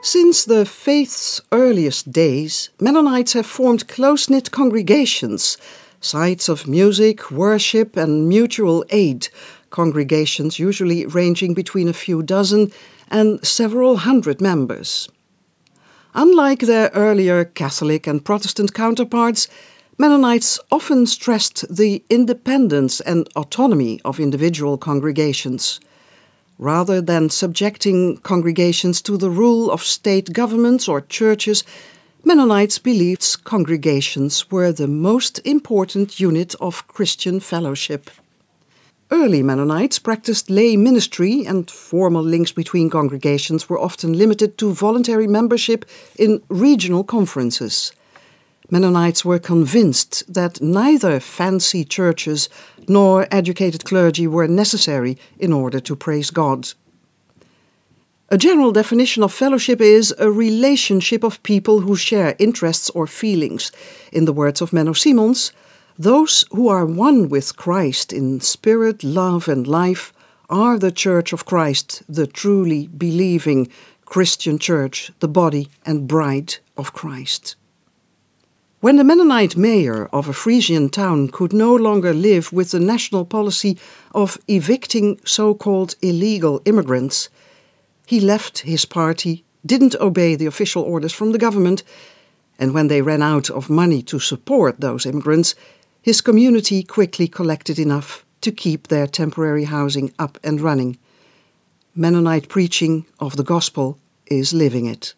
Since the faith's earliest days, Mennonites have formed close knit congregations, sites of music, worship, and mutual aid, congregations usually ranging between a few dozen and several hundred members. Unlike their earlier Catholic and Protestant counterparts, Mennonites often stressed the independence and autonomy of individual congregations rather than subjecting congregations to the rule of state governments or churches, Mennonites believed congregations were the most important unit of Christian fellowship. Early Mennonites practiced lay ministry, and formal links between congregations were often limited to voluntary membership in regional conferences. Mennonites were convinced that neither fancy churches nor educated clergy were necessary in order to praise God. A general definition of fellowship is a relationship of people who share interests or feelings. In the words of Menno Simons, those who are one with Christ in spirit, love, and life are the Church of Christ, the truly believing Christian Church, the body and bride of Christ. When the Mennonite mayor of a Frisian town could no longer live with the national policy of evicting so called illegal immigrants, he left his party, didn't obey the official orders from the government, and when they ran out of money to support those immigrants, his community quickly collected enough to keep their temporary housing up and running. Mennonite preaching of the gospel is living it.